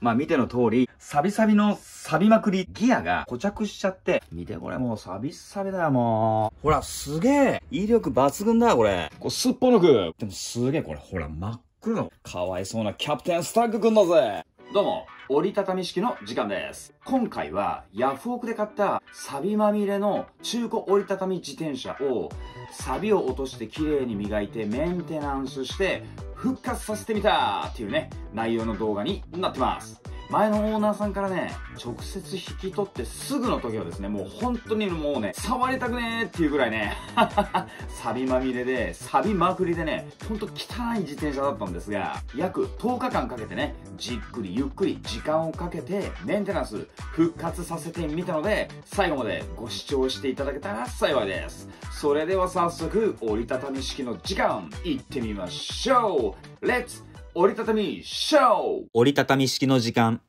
まあ見ての通り、サビサビのサビまくりギアが固着しちゃって、見てこれもうサビサビだよもう。ほら、すげえ威力抜群だよこれ。こうすっぽ抜くでもすげえこれ、ほら、真っ黒。かわいそうなキャプテンスタッグくんだぜどうも、折りたたみ式の時間です。今回はヤフオクで買ったサビまみれの中古折りたたみ自転車をサビを落として綺麗に磨いてメンテナンスして復活させてみたっていうね、内容の動画になってます。前のオーナーさんからね、直接引き取ってすぐの時はですね、もう本当にもうね、触りたくねーっていうぐらいね、サビまみれで、サビまくりでね、ほんと汚い自転車だったんですが、約10日間かけてね、じっくりゆっくり時間をかけてメンテナンス復活させてみたので、最後までご視聴していただけたら幸いです。それでは早速、折りたたみ式の時間、行ってみましょうレッツ折りたたみショー折りたたみ式の時間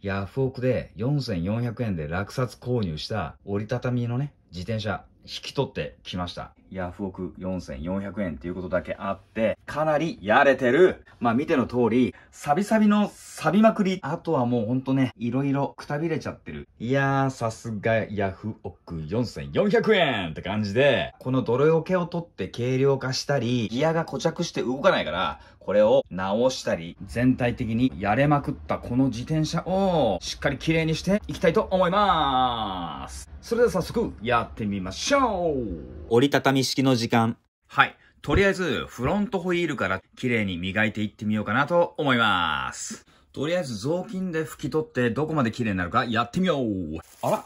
ヤフオクで4400円で落札購入した折りたたみのね自転車引き取ってきましたヤフオク4400円っていうことだけあって、かなりやれてる。まあ見ての通り、サビサビのサビまくり。あとはもうほんとね、いろいろくたびれちゃってる。いやー、さすがヤフオク4400円って感じで、この泥よけを取って軽量化したり、ギアが固着して動かないから、これを直したり、全体的にやれまくったこの自転車を、しっかり綺麗にしていきたいと思います。それでは早速、やってみましょう折りたたみ式の時間。はい。とりあえず、フロントホイールから綺麗に磨いていってみようかなと思います。とりあえず雑巾で拭き取ってどこまで綺麗になるかやってみようあら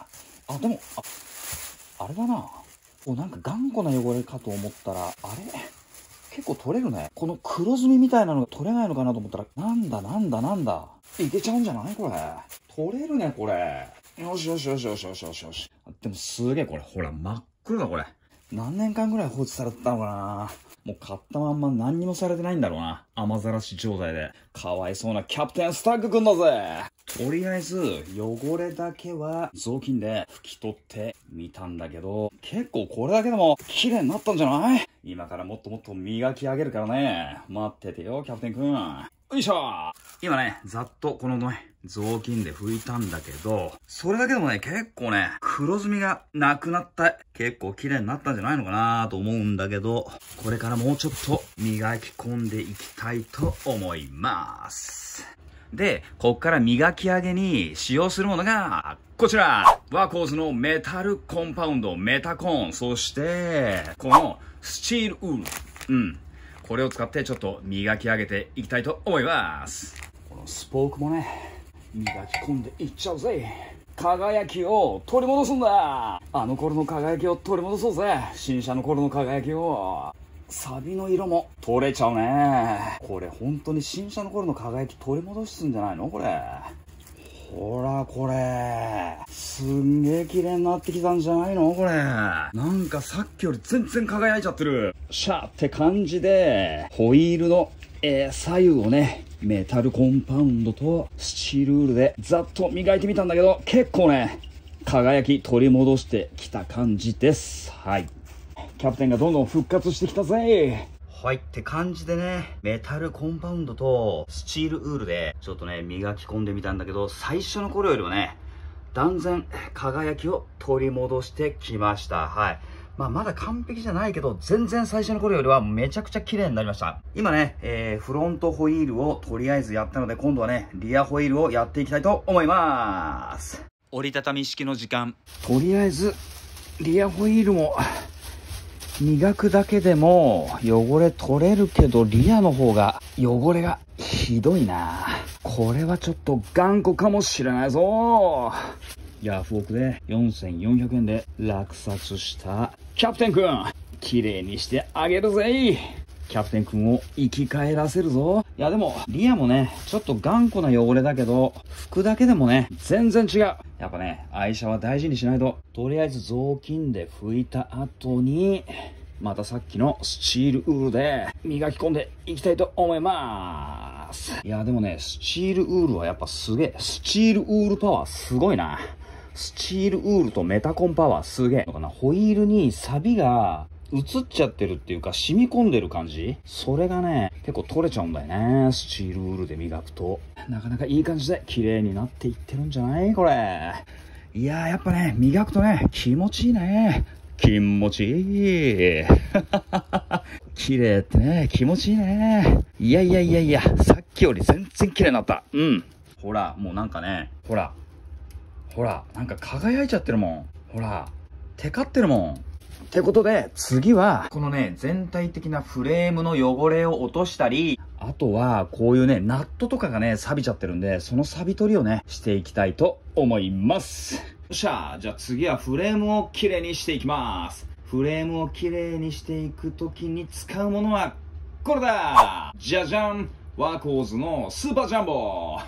あ、でも、あ、あれだな。お、なんか頑固な汚れかと思ったら、あれ結構取れるね。この黒ずみみたいなのが取れないのかなと思ったら、なんだなんだなんだ。いけちゃうんじゃないこれ。取れるね、これ。よしよしよしよしよしよしよし。でもすげえこれ、ほら、真っ黒だこれ。何年間ぐらい放置されてたのかなもう買ったまんま何にもされてないんだろうな。雨ざらし状態で。かわいそうなキャプテンスタッグくんだぜとりあえず、汚れだけは雑巾で拭き取ってみたんだけど、結構これだけでも綺麗になったんじゃない今からもっともっと磨き上げるからね。待っててよ、キャプテンくん。よいしょ今ね、ざっとこのね、雑巾で拭いたんだけど、それだけでもね、結構ね、黒ずみがなくなった。結構綺麗になったんじゃないのかなと思うんだけど、これからもうちょっと磨き込んでいきたいと思います。で、こっから磨き上げに使用するものが、こちらワーコーズのメタルコンパウンド、メタコン、そして、このスチールウール。うん。これを使ってちょっと磨き上げていきたいと思いますこのスポークもね磨き込んでいっちゃうぜ輝きを取り戻すんだあの頃の輝きを取り戻そうぜ新車の頃の輝きをサビの色も取れちゃうねこれ本当に新車の頃の輝き取り戻すんじゃないのこれほら、これ。すんげえ綺麗になってきたんじゃないのこれ。なんかさっきより全然輝いちゃってる。シャーって感じで、ホイールの、えー、左右をね、メタルコンパウンドとスチールールでざっと磨いてみたんだけど、結構ね、輝き取り戻してきた感じです。はい。キャプテンがどんどん復活してきたぜ。はいって感じでね、メタルコンパウンドとスチールウールで、ちょっとね、磨き込んでみたんだけど、最初の頃よりもね、断然輝きを取り戻してきました。はい。まあ、まだ完璧じゃないけど、全然最初の頃よりはめちゃくちゃ綺麗になりました。今ね、えー、フロントホイールをとりあえずやったので、今度はね、リアホイールをやっていきたいと思います。折りたたみ式の時間。とりあえず、リアホイールも磨くだけでも汚れ取れるけどリアの方が汚れがひどいなこれはちょっと頑固かもしれないぞヤフオクで4400円で落札したキャプテンくん綺麗にしてあげるぜキャプテン君を生き返らせるぞ。いやでも、リアもね、ちょっと頑固な汚れだけど、服だけでもね、全然違う。やっぱね、愛車は大事にしないと。とりあえず雑巾で拭いた後に、またさっきのスチールウールで磨き込んでいきたいと思います。いやでもね、スチールウールはやっぱすげえ。スチールウールパワーすごいな。スチールウールとメタコンパワーすげえ。のかなホイールにサビが映っちゃってるっていうか染み込んでる感じそれがね、結構取れちゃうんだよね。スチールウールで磨くと。なかなかいい感じで綺麗になっていってるんじゃないこれ。いやーやっぱね、磨くとね、気持ちいいね。気持ちいい。綺麗ってね、気持ちいいね。いやいやいやいや、さっきより全然綺麗になった。うん。ほら、もうなんかね、ほら。ほら、なんか輝いちゃってるもん。ほら、テカってるもん。ってことで、次は、このね、全体的なフレームの汚れを落としたり、あとは、こういうね、ナットとかがね、錆びちゃってるんで、その錆び取りをね、していきたいと思います。よっしゃじゃあ次はフレームをきれいにしていきます。フレームをきれいにしていくときに使うものは、これだじゃじゃんワーコーズのスーパージャンボ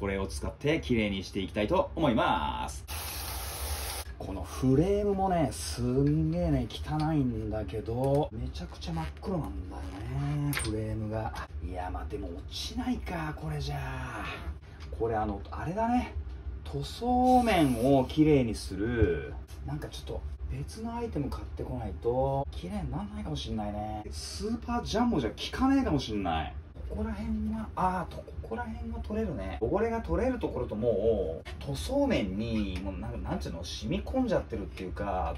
これを使ってきれいにしていきたいと思います。このフレームもねすんげえね汚いんだけどめちゃくちゃ真っ黒なんだよねフレームがいやまあでも落ちないかこれじゃあこれあのあれだね塗装面をきれいにするなんかちょっと別のアイテム買ってこないと綺麗にならないかもしんないねスーパージャンボじゃ効かねえかもしんないここら辺はあとここら辺は取れるね汚れが取れるところともう塗装面にもうなんなんていうの染み込んじゃってるっていうか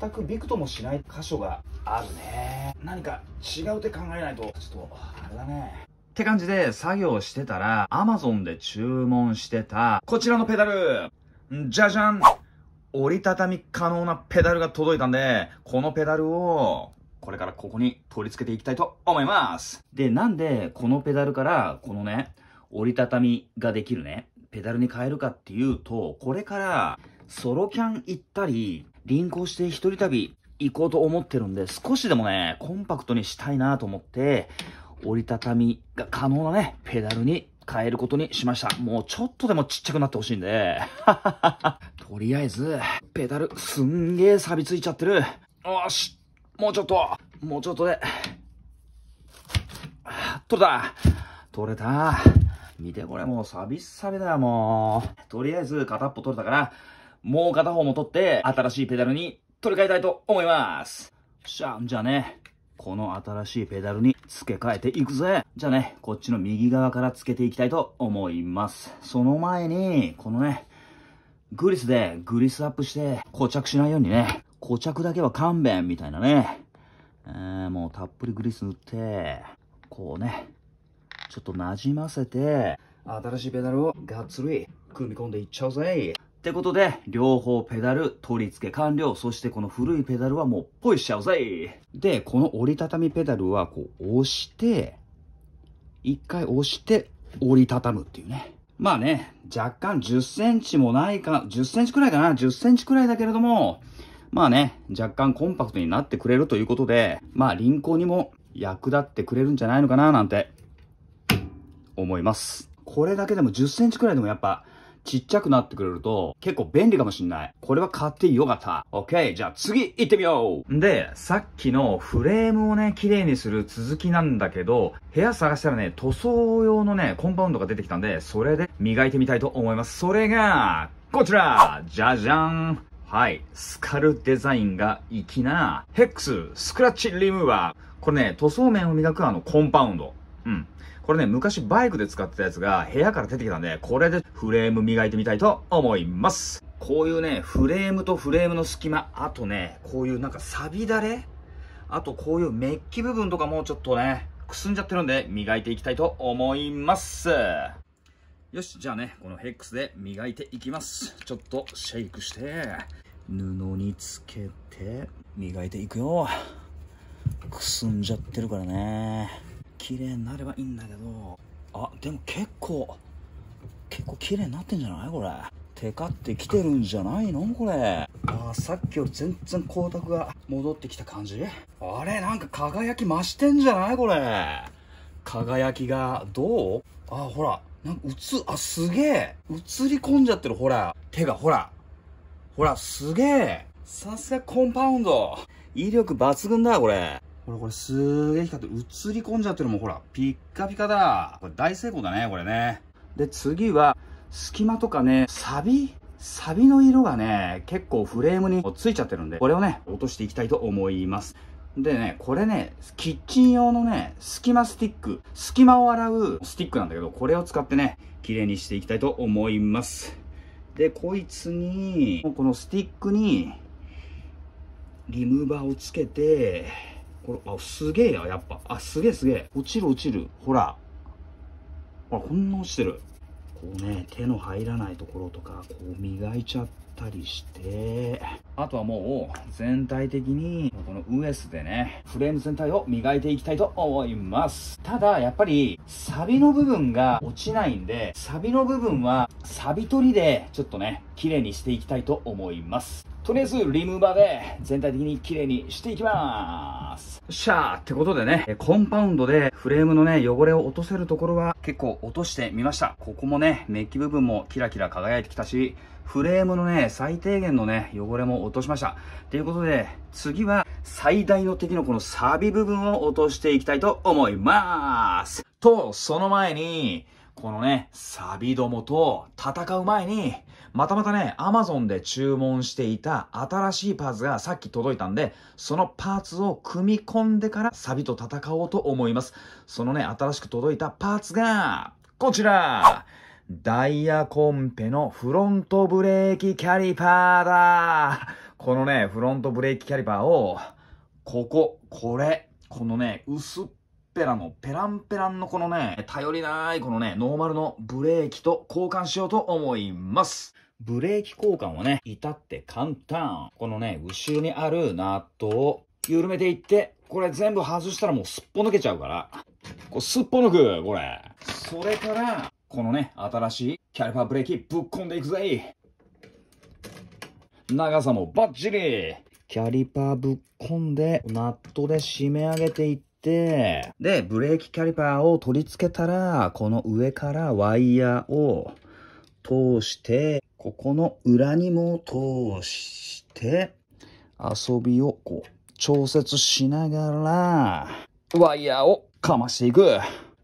全くびくともしない箇所があるね何か違う手考えないとちょっとあれだねって感じで作業してたらアマゾンで注文してたこちらのペダルじゃじゃん折りたたみ可能なペダルが届いたんで、このペダルをこれからここに取り付けていきたいと思います。で、なんでこのペダルからこのね、折りたたみができるね、ペダルに変えるかっていうと、これからソロキャン行ったり、輪行して一人旅行こうと思ってるんで、少しでもね、コンパクトにしたいなと思って、折りたたみが可能なね、ペダルに変えることにしました。もうちょっとでもちっちゃくなってほしいんで。とりあえず、ペダルすんげえ錆びついちゃってる。よしもうちょっと、もうちょっとで。取れた取れた見てこれもうサビさサビだよもう。とりあえず片っぽ取れたから、もう片方も取って新しいペダルに取り替えたいと思います。じゃあ、じゃあね、この新しいペダルに付け替えていくぜ。じゃあね、こっちの右側から付けていきたいと思います。その前に、このね、グリスでグリスアップして固着しないようにね、固着だけは勘弁みたいなね。えー、もうたっぷりグリス塗って、こうね、ちょっとなじませて、新しいペダルをがっつり組み込んでいっちゃうぜ。ってことで、両方ペダル取り付け完了。そしてこの古いペダルはもうポイしちゃうぜ。で、この折りたたみペダルはこう押して、一回押して折りたたむっていうね。まあね、若干10センチもないか、10センチくらいかな、10センチくらいだけれども、まあね、若干コンパクトになってくれるということで、まあ輪行にも役立ってくれるんじゃないのかななんて思います。これだけでも10センチくらいでもやっぱちっちゃくなってくれると結構便利かもしんない。これは買ってよかった。オッケー、じゃあ次行ってみようで、さっきのフレームをね、綺麗にする続きなんだけど、部屋探したらね、塗装用のね、コンパウンドが出てきたんで、それで磨いてみたいと思います。それが、こちらじゃじゃんはい。スカルデザインが粋な、ヘックス、スクラッチリムーバー。これね、塗装面を磨くあの、コンパウンド。うん。これね、昔バイクで使ってたやつが部屋から出てきたんで、これでフレーム磨いてみたいと思います。こういうね、フレームとフレームの隙間、あとね、こういうなんか錆だれあとこういうメッキ部分とかもちょっとね、くすんじゃってるんで、磨いていきたいと思います。よし、じゃあね、このヘックスで磨いていきます。ちょっとシェイクして、布につけて、磨いていくよ。くすんじゃってるからね。綺麗になればいいんだけど。あ、でも結構、結構綺麗になってんじゃないこれ。テカってきてるんじゃないのこれ。あさっきより全然光沢が戻ってきた感じあれなんか輝き増してんじゃないこれ。輝きが、どうあ、ほら。なんか、うつ、あ、すげえ。映り込んじゃってる、ほら。手が、ほら。ほら、すげえ。さすがコンパウンド。威力抜群だ、これ。ほら、これすーげえ光って、映り込んじゃってるもん、ほら。ピッカピカだ。これ大成功だね、これね。で、次は、隙間とかね、サビサビの色がね、結構フレームについちゃってるんで、これをね、落としていきたいと思います。でね、これね、キッチン用のね、隙間スティック、隙間を洗うスティックなんだけど、これを使ってね、綺麗にしていきたいと思います。で、こいつに、このスティックに、リムーバーをつけて、これ、あ、すげえや、やっぱ。あ、すげえすげえ。落ちる落ちる。ほら。あ、こんな落ちてる。こうね、手の入らないところとか、こう磨いちゃって。たりして、あとはもう全体的にこのウエスでね、フレーム全体を磨いていきたいと思います。ただやっぱりサビの部分が落ちないんで、サビの部分はサビ取りでちょっとね、綺麗にしていきたいと思います。とりあえずリム場バで全体的に綺麗にしていきます。しゃーってことでね、コンパウンドでフレームのね、汚れを落とせるところは結構落としてみました。ここもね、メッキ部分もキラキラ輝いてきたし、フレームのね、最低限のね、汚れも落としました。ということで、次は最大の敵のこのサビ部分を落としていきたいと思います。と、その前に、このね、サビどもと戦う前に、またまたね、アマゾンで注文していた新しいパーツがさっき届いたんで、そのパーツを組み込んでからサビと戦おうと思います。そのね、新しく届いたパーツが、こちらダイヤコンペのフロントブレーキキャリパーだこのね、フロントブレーキキャリパーを、ここ、これ、このね、薄っペラのペランペランのこのね、頼りないこのね、ノーマルのブレーキと交換しようと思います。ブレーキ交換はね、至って簡単。このね、後ろにあるナットを緩めていって、これ全部外したらもうすっぽ抜けちゃうから。こうすっぽ抜く、これ。それから、このね、新しいキャリパーブレーキぶっ込んでいくぜ。長さもバッチリ。キャリパーぶっ込んで、ナットで締め上げていって、、で、ブレーキキャリパーを取り付けたら、この上からワイヤーを通して、ここの裏にも通して、遊びをこう、調節しながら、ワイヤーをかましていく。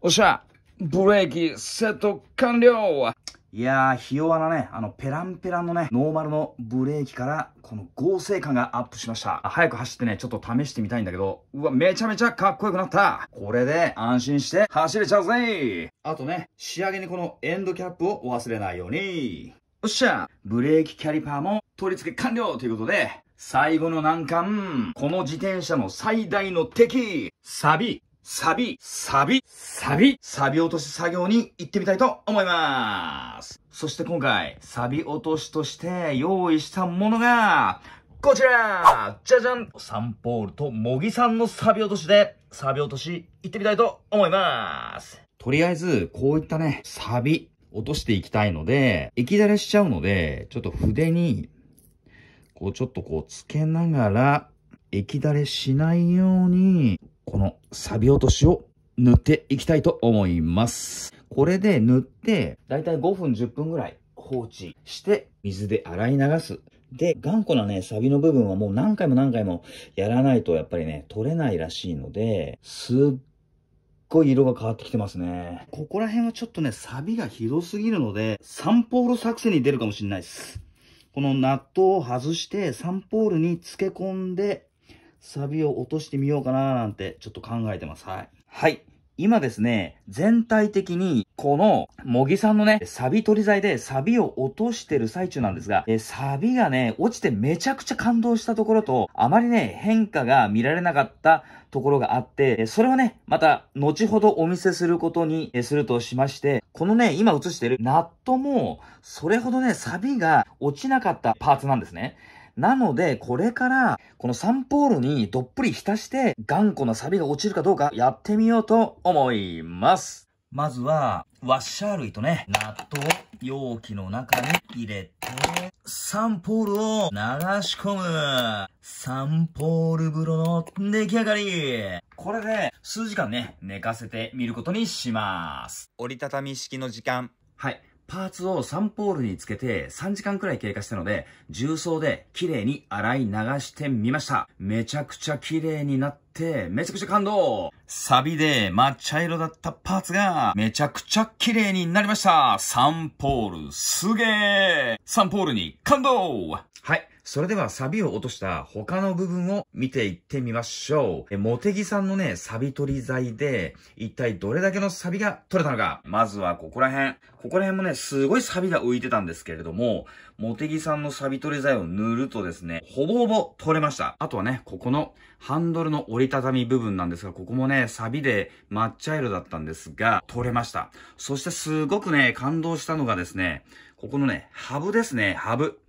おっしゃブレーキセット完了いやー、ひ弱なね、あの、ペランペランのね、ノーマルのブレーキから、この合成感がアップしました。早く走ってね、ちょっと試してみたいんだけど、うわ、めちゃめちゃかっこよくなった。これで安心して走れちゃうぜあとね、仕上げにこのエンドキャップを忘れないように。よっしゃブレーキキャリパーも取り付け完了ということで、最後の難関、この自転車の最大の敵、サビ。サビ、サビ、サビ、サビ落とし作業に行ってみたいと思います。そして今回、サビ落としとして用意したものが、こちらじゃじゃんサンポールと茂木さんのサビ落としで、サビ落とし行ってみたいと思います。とりあえず、こういったね、サビ落としていきたいので、液だれしちゃうので、ちょっと筆に、こうちょっとこうつけながら、液だれしないように、このサビ落としを塗っていきたいと思います。これで塗って、だいたい5分10分ぐらい放置して、水で洗い流す。で、頑固なね、サビの部分はもう何回も何回もやらないとやっぱりね、取れないらしいので、すっごい色が変わってきてますね。ここら辺はちょっとね、サビがひどすぎるので、サンポール作戦に出るかもしれないです。この納豆を外して、サンポールに漬け込んで、サビを落としてみようかななんてちょっと考えてます。はい。はい。今ですね、全体的に、この、模擬さんのね、サビ取り剤でサビを落としてる最中なんですが、えサビがね、落ちてめちゃくちゃ感動したところと、あまりね、変化が見られなかったところがあって、えそれはね、また、後ほどお見せすることに、えするとしまして、このね、今映してるナットも、それほどね、サビが落ちなかったパーツなんですね。なので、これから、このサンポールにどっぷり浸して、頑固なサビが落ちるかどうかやってみようと思います。まずは、ワッシャー類とね、納豆、容器の中に入れて、サンポールを流し込む、サンポール風呂の出来上がり。これで、数時間ね、寝かせてみることにします。折りたたみ式の時間。はい。パーツをサンポールにつけて3時間くらい経過したので、重曹で綺麗に洗い流してみました。めちゃくちゃ綺麗になって、めちゃくちゃ感動サビで抹茶色だったパーツが、めちゃくちゃ綺麗になりましたサンポールすげえサンポールに感動はい、それではサビを落とした他の部分を見ていってみましょう。え、モテギさんのね、サビ取り剤で、一体どれだけのサビが取れたのか。まずはここら辺。ここら辺もね、すごいサビが浮いてたんですけれども、モテギさんのサビ取り剤を塗るとですね、ほぼほぼ取れました。あとはね、ここのハンドルの折りたたみ部分なんですが、ここもね、サビで抹茶色だったんですが、取れました。そしてすごくね、感動したのがですね、ここのね、ハブですね、ハブ。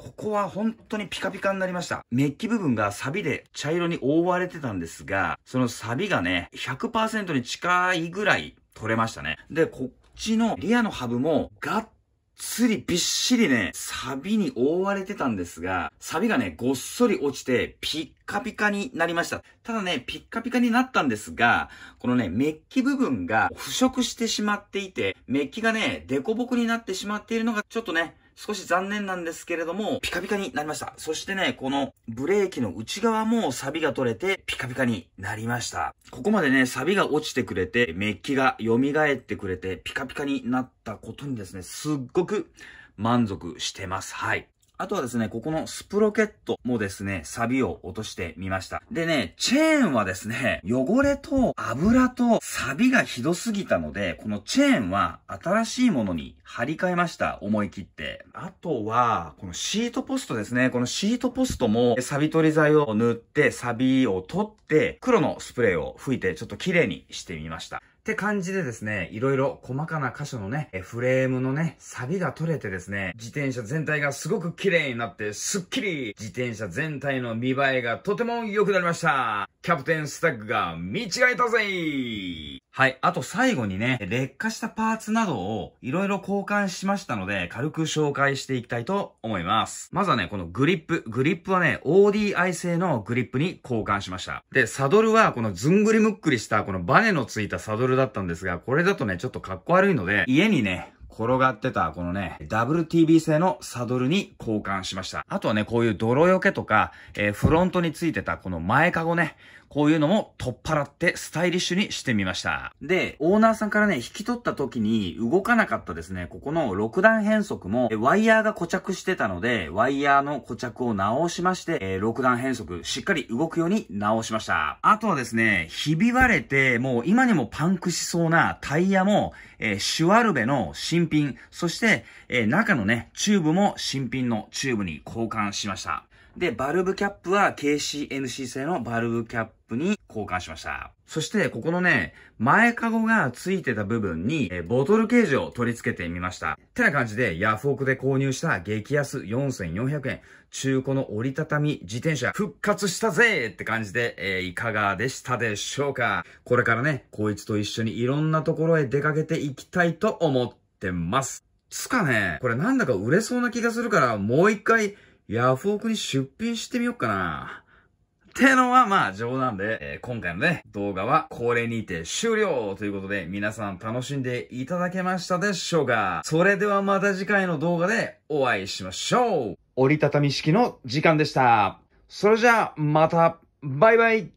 ここは本当にピカピカになりました。メッキ部分がサビで茶色に覆われてたんですが、そのサビがね、100%に近いぐらい取れましたね。で、こっちのリアのハブもガッつりびっしりね、サビに覆われてたんですが、サビがね、ごっそり落ちて、ピッカピカになりました。ただね、ピッカピカになったんですが、このね、メッキ部分が腐食してしまっていて、メッキがね、デコボコになってしまっているのが、ちょっとね、少し残念なんですけれども、ピカピカになりました。そしてね、このブレーキの内側もサビが取れてピカピカになりました。ここまでね、サビが落ちてくれて、メッキが蘇ってくれて、ピカピカになったことにですね、すっごく満足してます。はい。あとはですね、ここのスプロケットもですね、錆を落としてみました。でね、チェーンはですね、汚れと油と錆がひどすぎたので、このチェーンは新しいものに張り替えました。思い切って。あとは、このシートポストですね。このシートポストも錆取り剤を塗って、錆を取って、黒のスプレーを吹いてちょっと綺麗にしてみました。って感じでですね、いろいろ細かな箇所のね、フレームのね、錆が取れてですね、自転車全体がすごく綺麗になって、すっきり自転車全体の見栄えがとても良くなりましたキャプテンスタッグが見違えたぜはい。あと最後にね、劣化したパーツなどをいろいろ交換しましたので、軽く紹介していきたいと思います。まずはね、このグリップ。グリップはね、ODI 製のグリップに交換しました。で、サドルはこのずんぐりむっくりしたこのバネのついたサドルだったんですが、これだとね、ちょっとかっこ悪いので、家にね、転がってた、このね、WTB 製のサドルに交換しました。あとはね、こういう泥除けとか、えー、フロントについてたこの前かごね、こういうのも取っ払ってスタイリッシュにしてみました。で、オーナーさんからね、引き取った時に動かなかったですね、ここの6段変速も、ワイヤーが固着してたので、ワイヤーの固着を直しまして、えー、6段変速、しっかり動くように直しました。あとはですね、ひび割れて、もう今にもパンクしそうなタイヤも、えー、シュワルベの新品、そして、えー、中のね、チューブも新品のチューブに交換しました。で、バルブキャップは KCNC 製のバルブキャップに交換しました。そして、ここのね、前カゴが付いてた部分に、えボトルケージを取り付けてみました。ってな感じで、ヤフオクで購入した激安4400円、中古の折りたたみ自転車復活したぜって感じで、えー、いかがでしたでしょうかこれからね、こいつと一緒にいろんなところへ出かけていきたいと思ってます。つかね、これなんだか売れそうな気がするから、もう一回、ヤフオクに出品してみようかな。ってのはまあ冗談で、えー、今回のね、動画はこれにて終了ということで皆さん楽しんでいただけましたでしょうかそれではまた次回の動画でお会いしましょう折りたたみ式の時間でした。それじゃあまた、バイバイ